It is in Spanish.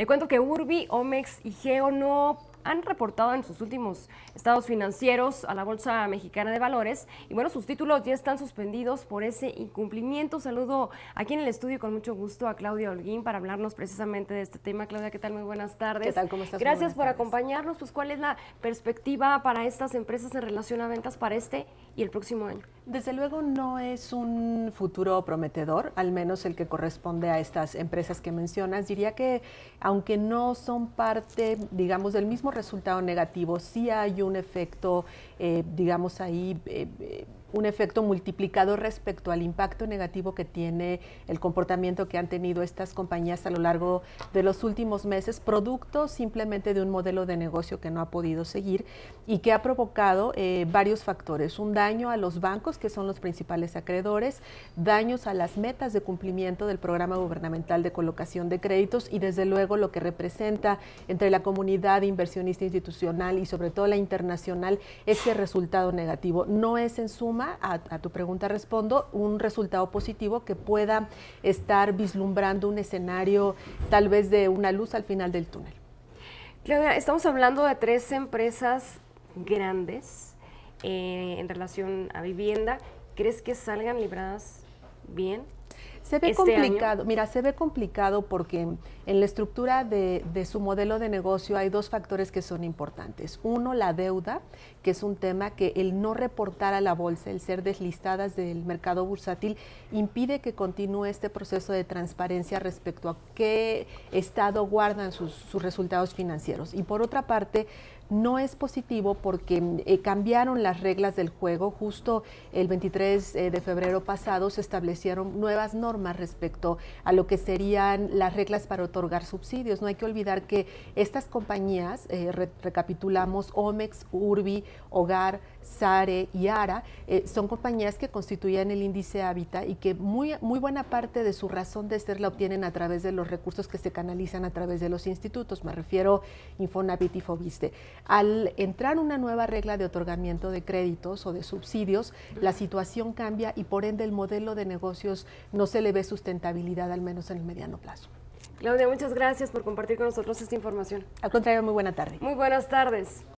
Le cuento que Urbi, Omex y Geo no han reportado en sus últimos estados financieros a la Bolsa Mexicana de Valores y bueno, sus títulos ya están suspendidos por ese incumplimiento. Saludo aquí en el estudio con mucho gusto a Claudia Holguín para hablarnos precisamente de este tema. Claudia, ¿qué tal? Muy buenas tardes. ¿Qué tal? ¿Cómo estás? Gracias por acompañarnos. Pues, ¿cuál es la perspectiva para estas empresas en relación a ventas para este y el próximo año? Desde luego no es un futuro prometedor, al menos el que corresponde a estas empresas que mencionas. Diría que aunque no son parte, digamos, del mismo resultado negativo, sí hay un efecto, eh, digamos, ahí... Eh, eh un efecto multiplicado respecto al impacto negativo que tiene el comportamiento que han tenido estas compañías a lo largo de los últimos meses, producto simplemente de un modelo de negocio que no ha podido seguir y que ha provocado eh, varios factores. Un daño a los bancos, que son los principales acreedores, daños a las metas de cumplimiento del programa gubernamental de colocación de créditos y desde luego lo que representa entre la comunidad inversionista institucional y sobre todo la internacional ese resultado negativo. No es en suma a, tu pregunta respondo, un resultado positivo que pueda estar vislumbrando un escenario tal vez de una luz al final del túnel. Claudia, estamos hablando de tres empresas grandes eh, en relación a vivienda. ¿Crees que salgan libradas bien? Se ve este complicado, mira, se ve complicado porque en la estructura de, su modelo de negocio hay dos factores que son importantes. Uno, la deuda, que es un tema que el no reportar a la bolsa, el ser deslistadas del mercado bursátil, impide que continúe este proceso de transparencia respecto a qué estado guardan sus, resultados financieros. Y por otra parte, no es positivo porque eh, cambiaron las reglas del juego. Justo el 23 eh, de febrero pasado se establecieron nuevas normas respecto a lo que serían las reglas para otorgar subsidios. No hay que olvidar que estas compañías, eh, recapitulamos Omex, Urbi, Hogar, Sare y Ara, eh, son compañías que constituían el índice Hábitat y que muy, muy buena parte de su razón de ser la obtienen a través de los recursos que se canalizan a través de los institutos. Me refiero Infonavit y Fobiste. Al entrar una nueva regla de otorgamiento de créditos o de subsidios, la situación cambia y por ende el modelo de negocios no se le ve sustentabilidad, al menos en el mediano plazo. Claudia, muchas gracias por compartir con nosotros esta información. Al contrario, muy buena tarde. Muy buenas tardes.